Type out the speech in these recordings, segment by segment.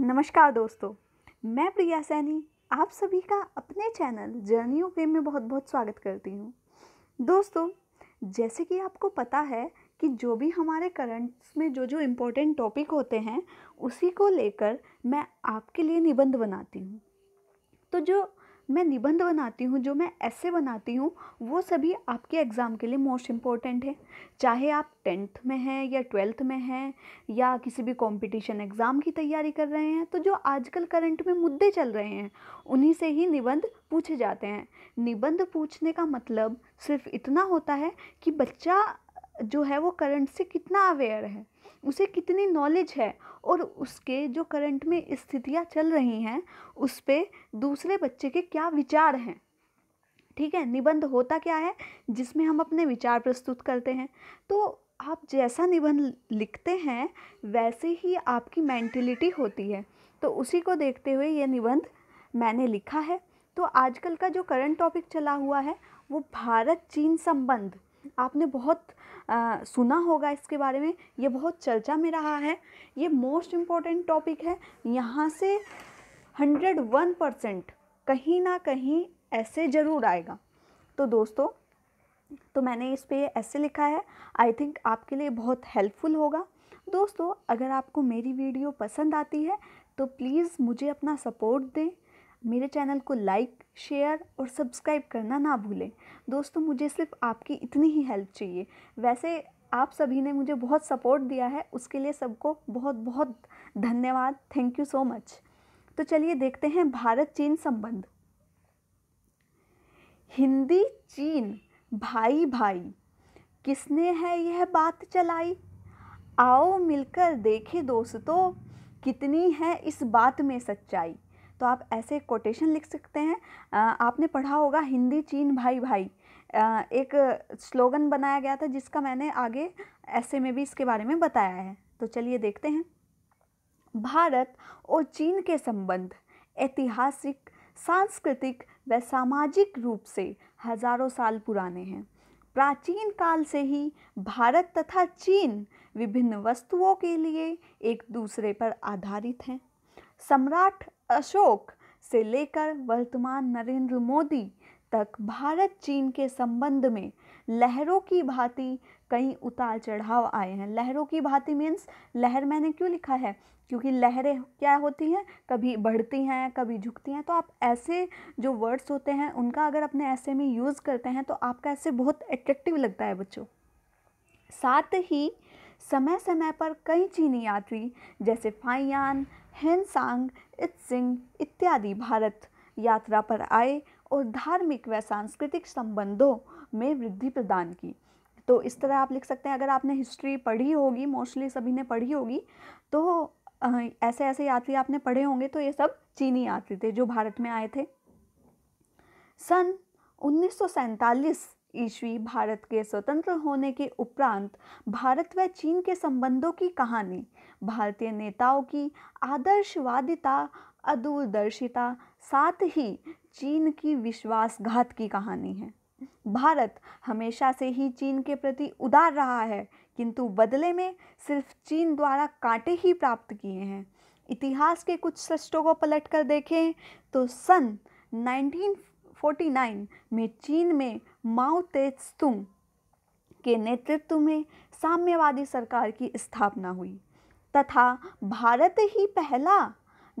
नमस्कार दोस्तों मैं प्रिया सैनी आप सभी का अपने चैनल जर्नी ऑफ फेम में बहुत बहुत स्वागत करती हूँ दोस्तों जैसे कि आपको पता है कि जो भी हमारे करंट्स में जो जो इम्पोर्टेंट टॉपिक होते हैं उसी को लेकर मैं आपके लिए निबंध बनाती हूँ तो जो मैं निबंध बनाती हूँ जो मैं ऐसे बनाती हूँ वो सभी आपके एग्ज़ाम के लिए मोस्ट इम्पॉर्टेंट है चाहे आप टेंथ में हैं या ट्वेल्थ में हैं या किसी भी कंपटीशन एग्ज़ाम की तैयारी कर रहे हैं तो जो आजकल करंट में मुद्दे चल रहे हैं उन्हीं से ही निबंध पूछे जाते हैं निबंध पूछने का मतलब सिर्फ इतना होता है कि बच्चा जो है वो करंट से कितना अवेयर है उसे कितनी नॉलेज है और उसके जो करंट में स्थितियाँ चल रही हैं उस पर दूसरे बच्चे के क्या विचार हैं ठीक है निबंध होता क्या है जिसमें हम अपने विचार प्रस्तुत करते हैं तो आप जैसा निबंध लिखते हैं वैसे ही आपकी मैंटिलिटी होती है तो उसी को देखते हुए ये निबंध मैंने लिखा है तो आजकल का जो करंट टॉपिक चला हुआ है वो भारत चीन संबंध आपने बहुत आ, सुना होगा इसके बारे में ये बहुत चर्चा में रहा है ये मोस्ट इम्पॉर्टेंट टॉपिक है यहाँ से 101 परसेंट कहीं ना कहीं ऐसे ज़रूर आएगा तो दोस्तों तो मैंने इस पर ऐसे लिखा है आई थिंक आपके लिए बहुत हेल्पफुल होगा दोस्तों अगर आपको मेरी वीडियो पसंद आती है तो प्लीज़ मुझे अपना सपोर्ट दें मेरे चैनल को लाइक शेयर और सब्सक्राइब करना ना भूलें दोस्तों मुझे सिर्फ आपकी इतनी ही हेल्प चाहिए वैसे आप सभी ने मुझे बहुत सपोर्ट दिया है उसके लिए सबको बहुत बहुत धन्यवाद थैंक यू सो मच तो चलिए देखते हैं भारत चीन संबंध हिंदी चीन भाई भाई किसने है यह बात चलाई आओ मिलकर देखें दोस्तों कितनी है इस बात में सच्चाई तो आप ऐसे कोटेशन लिख सकते हैं आपने पढ़ा होगा हिंदी चीन भाई भाई एक स्लोगन बनाया गया था जिसका मैंने आगे ऐसे में भी इसके बारे में बताया है तो चलिए देखते हैं भारत और चीन के संबंध ऐतिहासिक सांस्कृतिक व सामाजिक रूप से हजारों साल पुराने हैं प्राचीन काल से ही भारत तथा चीन विभिन्न वस्तुओं के लिए एक दूसरे पर आधारित हैं सम्राट अशोक से लेकर वर्तमान नरेंद्र मोदी तक भारत चीन के संबंध में लहरों की भांति कई उतार चढ़ाव आए हैं लहरों की भांति मीन्स लहर मैंने क्यों लिखा है क्योंकि लहरें क्या होती हैं कभी बढ़ती हैं कभी झुकती हैं तो आप ऐसे जो वर्ड्स होते हैं उनका अगर अपने ऐसे में यूज़ करते हैं तो आपका ऐसे बहुत एट्रैक्टिव लगता है बच्चों साथ ही समय समय पर कई चीनी यात्री जैसे फाइयान इत इत्सिंग इत्यादि भारत यात्रा पर आए और धार्मिक व सांस्कृतिक संबंधों में वृद्धि प्रदान की तो इस तरह आप लिख सकते हैं अगर आपने हिस्ट्री पढ़ी होगी मोस्टली सभी ने पढ़ी होगी तो ऐसे ऐसे यात्री आपने पढ़े होंगे तो ये सब चीनी यात्री थे जो भारत में आए थे सन उन्नीस ईस्वी भारत के स्वतंत्र होने के उपरांत भारत व चीन के संबंधों की कहानी भारतीय नेताओं की आदर्शवादिता अदूरदर्शिता साथ ही चीन की विश्वासघात की कहानी है भारत हमेशा से ही चीन के प्रति उदार रहा है किंतु बदले में सिर्फ चीन द्वारा कांटे ही प्राप्त किए हैं इतिहास के कुछ सृष्टों को पलट कर देखें तो सन 1949 में चीन में माओ तेज तुंग के नेतृत्व में साम्यवादी सरकार की स्थापना हुई तथा भारत ही पहला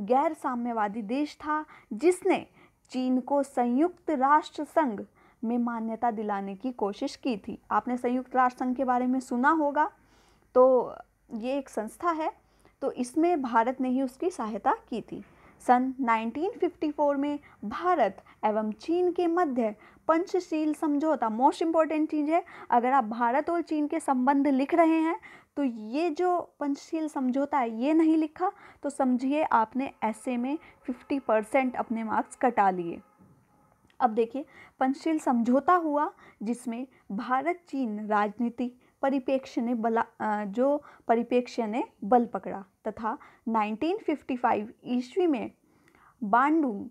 गैर साम्यवादी देश था जिसने चीन को संयुक्त राष्ट्र संघ में मान्यता दिलाने की कोशिश की थी आपने संयुक्त राष्ट्र संघ के बारे में सुना होगा तो ये एक संस्था है तो इसमें भारत ने ही उसकी सहायता की थी सन 1954 में भारत एवं चीन के मध्य पंचशील समझौता मोस्ट इम्पॉर्टेंट चीज़ है अगर आप भारत और चीन के संबंध लिख रहे हैं तो ये जो पंचशील समझौता है ये नहीं लिखा तो समझिए आपने ऐसे में 50 परसेंट अपने मार्क्स कटा लिए अब देखिए पंचशील समझौता हुआ जिसमें भारत चीन राजनीति परिपेक्ष्य ने बला जो परिपेक्ष्य ने बल पकड़ा तथा 1955 ईस्वी में बांडुंग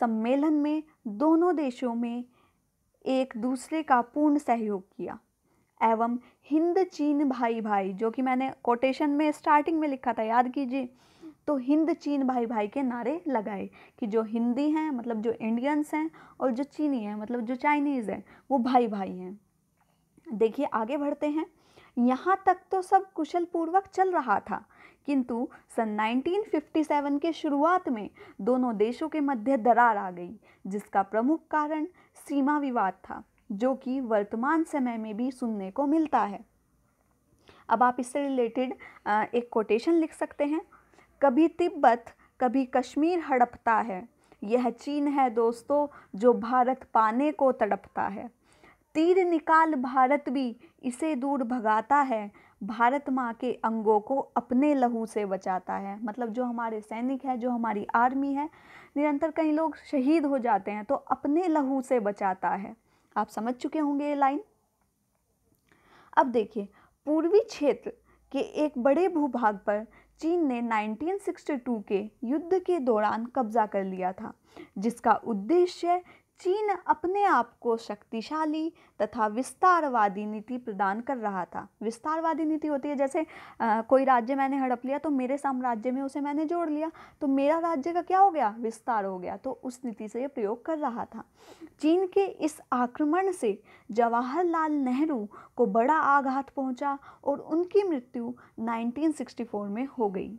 सम्मेलन में दोनों देशों में एक दूसरे का पूर्ण सहयोग किया एवं हिंद चीन भाई भाई जो कि मैंने कोटेशन में स्टार्टिंग में लिखा था याद कीजिए तो हिंद चीन भाई भाई के नारे लगाए कि जो हिंदी हैं मतलब जो इंडियंस हैं और जो चीनी हैं मतलब जो चाइनीज़ हैं वो भाई भाई हैं देखिए आगे बढ़ते हैं यहाँ तक तो सब कुशल पूर्वक चल रहा था किंतु सन 1957 के शुरुआत में दोनों देशों के मध्य दरार आ गई जिसका प्रमुख कारण सीमा विवाद था जो कि वर्तमान समय में भी सुनने को मिलता है अब आप इससे रिलेटेड एक कोटेशन लिख सकते हैं कभी तिब्बत कभी कश्मीर हड़पता है यह चीन है दोस्तों जो भारत पाने को तड़पता है तीर निकाल भारत भी इसे दूर भगाता है भारत माँ के अंगों को अपने लहू से बचाता है मतलब जो हमारे सैनिक है जो हमारी आर्मी है निरंतर कई लोग शहीद हो जाते हैं तो अपने लहू से बचाता है आप समझ चुके होंगे ये लाइन अब देखिए पूर्वी क्षेत्र के एक बड़े भूभाग पर चीन ने 1962 के युद्ध के दौरान कब्जा कर लिया था जिसका उद्देश्य चीन अपने आप को शक्तिशाली तथा विस्तारवादी नीति प्रदान कर रहा था विस्तारवादी नीति होती है जैसे आ, कोई राज्य मैंने हड़प लिया तो मेरे साम्राज्य में उसे मैंने जोड़ लिया तो मेरा राज्य का क्या हो गया विस्तार हो गया तो उस नीति से ये प्रयोग कर रहा था चीन के इस आक्रमण से जवाहरलाल नेहरू को बड़ा आघात पहुँचा और उनकी मृत्यु नाइनटीन में हो गई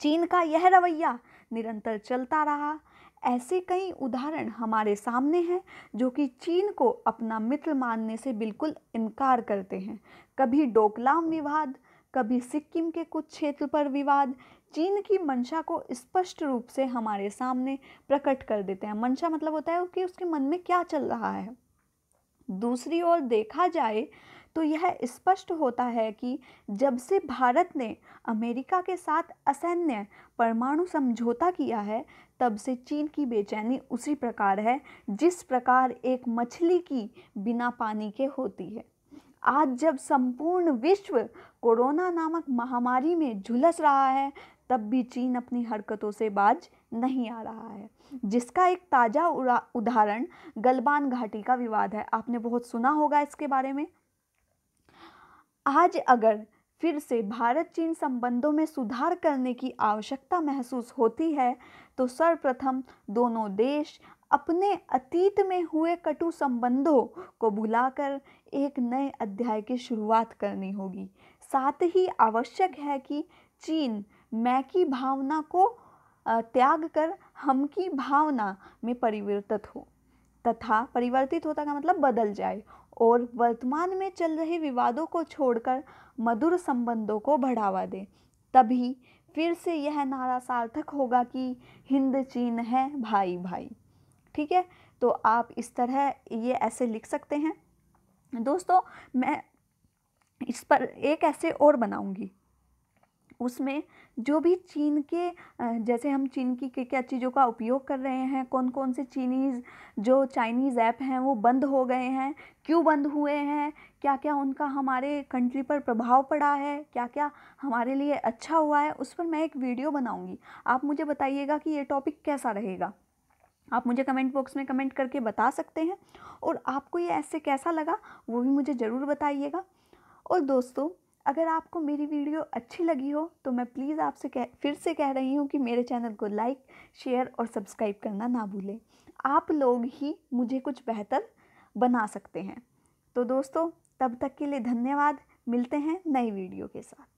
चीन का यह रवैया निरंतर चलता रहा ऐसे कई उदाहरण हमारे सामने हैं जो कि चीन को अपना मित्र मानने से बिल्कुल इनकार करते हैं कभी डोकलाम विवाद कभी सिक्किम के कुछ क्षेत्र पर विवाद चीन की मंशा को स्पष्ट रूप से हमारे सामने प्रकट कर देते हैं मंशा मतलब होता है कि उसके मन में क्या चल रहा है दूसरी ओर देखा जाए तो यह स्पष्ट होता है कि जब से भारत ने अमेरिका के साथ असैन्य परमाणु समझौता किया है तब से चीन की बेचैनी उसी प्रकार है जिस प्रकार एक मछली की बिना पानी के होती है आज जब संपूर्ण विश्व कोरोना नामक महामारी में झुलस रहा है तब भी चीन अपनी हरकतों से बाज नहीं आ रहा है जिसका एक ताज़ा उदाहरण गलबान घाटी का विवाद है आपने बहुत सुना होगा इसके बारे में आज अगर फिर से भारत चीन संबंधों में सुधार करने की आवश्यकता महसूस होती है तो सर्वप्रथम दोनों देश अपने अतीत में हुए कटु संबंधों को भुलाकर एक नए अध्याय की शुरुआत करनी होगी साथ ही आवश्यक है कि चीन मैं की भावना को त्याग कर हम की भावना में परिवर्तित हो तथा परिवर्तित होता का मतलब बदल जाए और वर्तमान में चल रहे विवादों को छोड़कर मधुर संबंधों को बढ़ावा दे तभी फिर से यह नारा सार्थक होगा कि हिंद चीन है भाई भाई ठीक है तो आप इस तरह ये ऐसे लिख सकते हैं दोस्तों मैं इस पर एक ऐसे और बनाऊंगी उसमें जो भी चीन के जैसे हम चीन की क्या क्या चीज़ों का उपयोग कर रहे हैं कौन कौन से चीनीज़ जो चाइनीज़ ऐप हैं वो बंद हो गए हैं क्यों बंद हुए हैं क्या क्या उनका हमारे कंट्री पर प्रभाव पड़ा है क्या क्या हमारे लिए अच्छा हुआ है उस पर मैं एक वीडियो बनाऊँगी आप मुझे बताइएगा कि ये टॉपिक कैसा रहेगा आप मुझे कमेंट बॉक्स में कमेंट करके बता सकते हैं और आपको ये ऐसे कैसा लगा वो भी मुझे ज़रूर बताइएगा और दोस्तों अगर आपको मेरी वीडियो अच्छी लगी हो तो मैं प्लीज़ आपसे कह फिर से कह रही हूँ कि मेरे चैनल को लाइक शेयर और सब्सक्राइब करना ना भूलें आप लोग ही मुझे कुछ बेहतर बना सकते हैं तो दोस्तों तब तक के लिए धन्यवाद मिलते हैं नई वीडियो के साथ